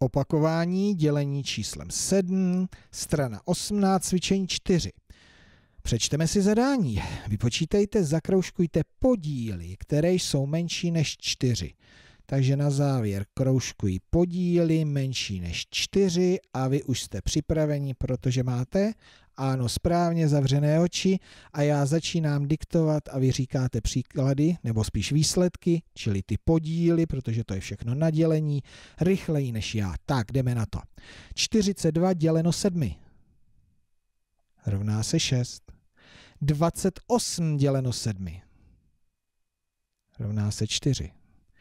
Opakování dělení číslem 7, strana 18, cvičení 4. Přečteme si zadání. Vypočítejte, zakroužkujte podíly, které jsou menší než 4. Takže na závěr kroužkují podíly menší než 4 a vy už jste připraveni, protože máte, ano, správně zavřené oči a já začínám diktovat a vy říkáte příklady, nebo spíš výsledky, čili ty podíly, protože to je všechno na dělení, rychleji než já. Tak, jdeme na to. 42 děleno 7 rovná se 6. 28 děleno 7 rovná se 4.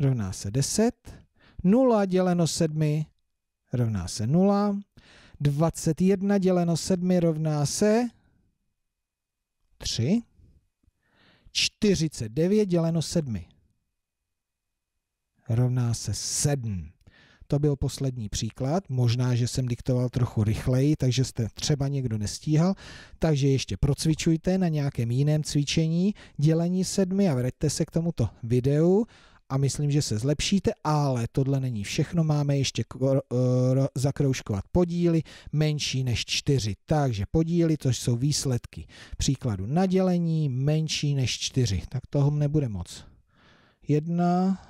rovná se 10, 0 děleno 7 rovná se 0, 21 děleno 7 rovná se 3, 49 děleno 7 rovná se 7. To byl poslední příklad. Možná, že jsem diktoval trochu rychleji, takže jste třeba někdo nestíhal. Takže ještě procvičujte na nějakém jiném cvičení dělení sedmi a vraťte se k tomuto videu a myslím, že se zlepšíte, ale tohle není všechno. Máme ještě eh, zakroužkovat podíly menší než 4. Takže podíly, to jsou výsledky příkladu nadělení menší než 4. Tak toho nebude moc. 1,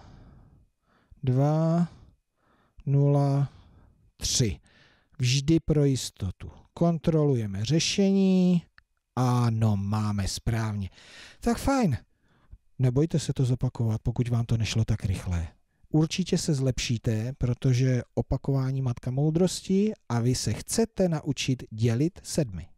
2, 0, 3. Vždy pro jistotu. Kontrolujeme řešení. Ano, máme správně. Tak fajn. Nebojte se to zopakovat, pokud vám to nešlo tak rychle. Určitě se zlepšíte, protože opakování matka moudrosti a vy se chcete naučit dělit sedmi.